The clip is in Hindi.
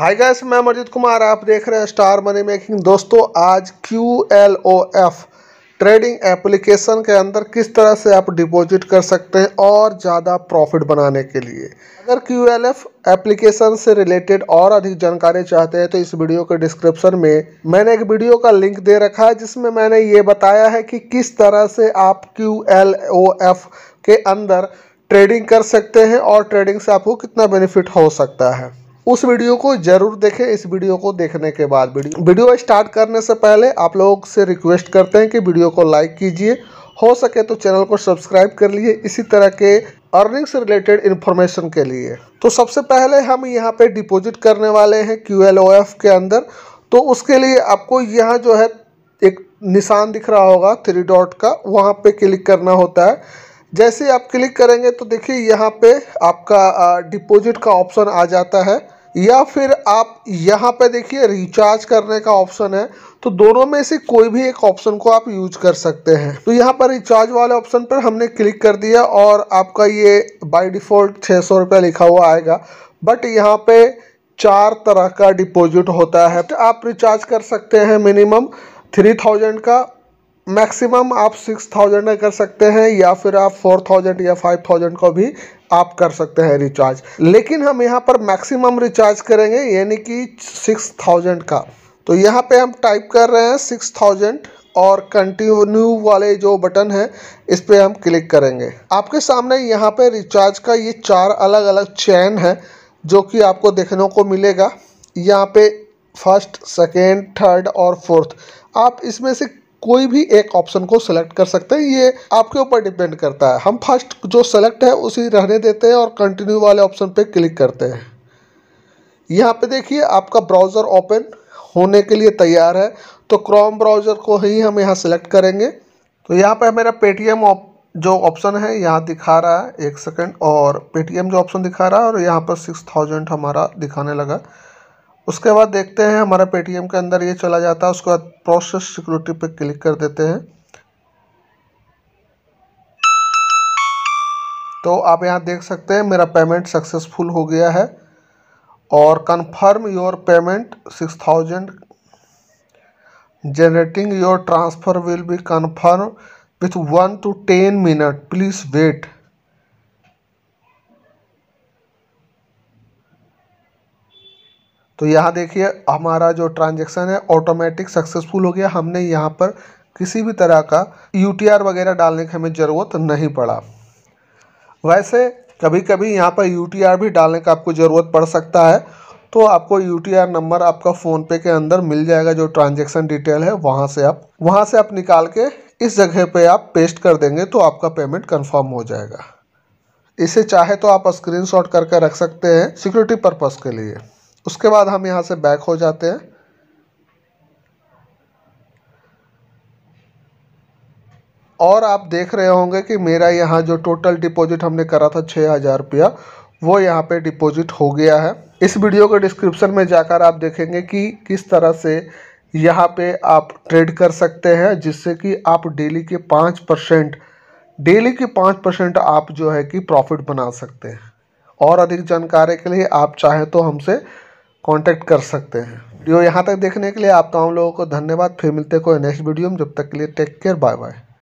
हाय गैस मैं अमरजीत कुमार आप देख रहे हैं स्टार मनी मेकिंग दोस्तों आज Q L O F trading application के अंदर किस तरह से आप डिपॉजिट कर सकते हैं और ज़्यादा प्रॉफिट बनाने के लिए अगर क्यू एल एफ एप्लीकेशन से रिलेटेड और अधिक जानकारी चाहते हैं तो इस वीडियो के डिस्क्रिप्शन में मैंने एक वीडियो का लिंक दे रखा है जिसमें मैंने ये बताया है कि किस तरह से आप क्यू एल ओ एफ के अंदर ट्रेडिंग कर सकते हैं और ट्रेडिंग से आपको कितना बेनिफिट हो सकता है उस वीडियो को जरूर देखें इस वीडियो को देखने के बाद वीडियो स्टार्ट करने से पहले आप लोग से रिक्वेस्ट करते हैं कि वीडियो को लाइक कीजिए हो सके तो चैनल को सब्सक्राइब कर लिए इसी तरह के अर्निंग्स रिलेटेड इन्फॉर्मेशन के लिए तो सबसे पहले हम यहाँ पे डिपॉजिट करने वाले हैं क्यू के अंदर तो उसके लिए आपको यहाँ जो है एक निशान दिख रहा होगा थ्री डॉट का वहाँ पे क्लिक करना होता है जैसे आप क्लिक करेंगे तो देखिए यहाँ पे आपका डिपॉजिट का ऑप्शन आ जाता है या फिर आप यहाँ पे देखिए रिचार्ज करने का ऑप्शन है तो दोनों में से कोई भी एक ऑप्शन को आप यूज कर सकते हैं तो यहाँ पर रिचार्ज वाले ऑप्शन पर हमने क्लिक कर दिया और आपका ये बाय डिफ़ॉल्ट छः सौ रुपया लिखा हुआ आएगा बट यहाँ पे चार तरह का डिपॉजिट होता है तो आप रिचार्ज कर सकते हैं मिनिमम थ्री थाउजेंड का मैक्सिमम आप सिक्स थाउजेंड कर सकते हैं या फिर आप फोर थाउजेंड या फाइव थाउजेंड को भी आप कर सकते हैं रिचार्ज लेकिन हम यहाँ पर मैक्सिमम रिचार्ज करेंगे यानी कि सिक्स थाउजेंड का तो यहाँ पे हम टाइप कर रहे हैं सिक्स थाउजेंड और कंटिन्यू वाले जो बटन है इस पर हम क्लिक करेंगे आपके सामने यहाँ पे रिचार्ज का ये चार अलग अलग चैन है जो कि आपको देखने को मिलेगा यहाँ पे फर्स्ट सेकेंड थर्ड और फोर्थ आप इसमें से कोई भी एक ऑप्शन को सिलेक्ट कर सकते हैं ये आपके ऊपर डिपेंड करता है हम फर्स्ट जो सेलेक्ट है उसी रहने देते हैं और कंटिन्यू वाले ऑप्शन पे क्लिक करते हैं यहाँ पे देखिए आपका ब्राउज़र ओपन होने के लिए तैयार है तो क्रोम ब्राउज़र को ही हम यहाँ सेलेक्ट करेंगे तो यहाँ पर मेरा पेटीएम जो ऑप्शन है यहाँ दिखा रहा है एक सेकेंड और पेटीएम जो ऑप्शन दिखा रहा है और यहाँ पर सिक्स थाउजेंड हमारा दिखाने लगा उसके बाद देखते हैं हमारा पेटीएम के अंदर ये चला जाता है उसके बाद प्रोसेस सिक्योरिटी पे क्लिक कर देते हैं तो आप यहाँ देख सकते हैं मेरा पेमेंट सक्सेसफुल हो गया है और confirm your payment six thousand generating your transfer will be confirm with one to ten minute please wait तो यहाँ देखिए हमारा जो ट्रांजेक्शन है ऑटोमेटिक सक्सेसफुल हो गया हमने यहाँ पर किसी भी तरह का यू वगैरह डालने की हमें ज़रूरत नहीं पड़ा वैसे कभी कभी यहाँ पर यू भी डालने का आपको ज़रूरत पड़ सकता है तो आपको यू नंबर आपका फ़ोनपे के अंदर मिल जाएगा जो ट्रांजेक्शन डिटेल है वहाँ से आप वहाँ से आप निकाल के इस जगह पे आप पेस्ट कर देंगे तो आपका पेमेंट कंफर्म हो जाएगा इसे चाहे तो आप स्क्रीनशॉट करके रख सकते हैं सिक्योरिटी पर्पज़ के लिए उसके बाद हम यहाँ से बैक हो जाते हैं और आप देख रहे होंगे कि मेरा यहाँ जो टोटल डिपॉजिट हमने करा था छः हज़ार रुपया वो यहाँ पे डिपॉजिट हो गया है इस वीडियो के डिस्क्रिप्शन में जाकर आप देखेंगे कि किस तरह से यहाँ पे आप ट्रेड कर सकते हैं जिससे कि आप डेली के पाँच परसेंट डेली के पाँच परसेंट आप जो है कि प्रॉफिट बना सकते हैं और अधिक जानकारी के लिए आप चाहें तो हमसे कांटेक्ट कर सकते हैं वीडियो यहाँ तक देखने के लिए आप तमाम लोगों को धन्यवाद फिर मिलते हैं कोई नेक्स्ट वीडियो में जब तक के लिए टेक केयर बाय बाय